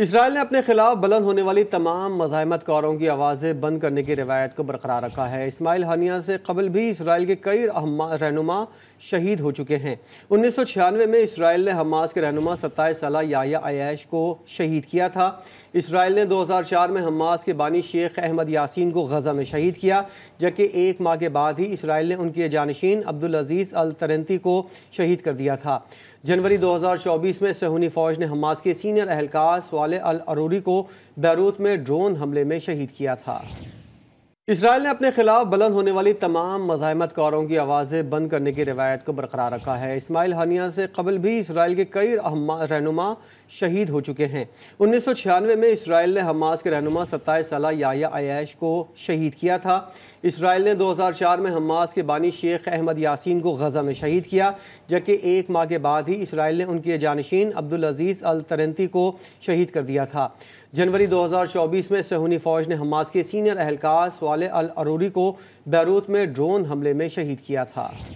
Israel ने अपने खिलाफ बुलंद होने वाली तमाम मजामतकारों की आवाज़ें बंद करने की रवायत को बरकरार रखा है इसमाइल हानिया से कबल भी इसराइल के कई रहनुमा शहीद हो चुके हैं उन्नीस सौ छियानवे में इसराइल ने हमास के रहनुमा सत्ताईस साल याया को शहीद किया था इसराइल ने दो हज़ार चार में हमास के बानी शेख अहमद यासिन को गजा में शहीद किया जबकि एक माह के बाद ही इसराइल ने उनके जानशीन अब्दुल अजीज़ अल तरंती को शहीद कर दिया था जनवरी दो हज़ार चौबीस में सहूनी फ़ौज ने हमास के सीनियर अहलकार साल अल अरूरी को बैरूत में ड्रोन हमले में शहीद किया था इसराइल ने अपने खिलाफ बुलंद होने वाली तमाम मजामत कारों की आवाज़ें बंद करने की रवायत को बरकरार रखा है इसमाइल हानिया से कबल भी इसराइल के कई रहनुमा शहीद हो चुके हैं उन्नीस सौ छियानवे में इसराइल ने हमास के रहनुमा सत्ताईस साल याया को शहीद किया था इसराइल ने दो हज़ार चार में हमास के बानी शेख अहमद यासिन को गजा में शहीद किया जबकि एक माह के बाद ही इसराइल ने उनके जानशीन अब्दुल अजीज़ अल तरंती को शहीद कर दिया था जनवरी दो हज़ार चौबीस में सहूनी फ़ौज ने हमास के सीनियर अहलकार मौले अल अरूरी को बैरूत में ड्रोन हमले में शहीद किया था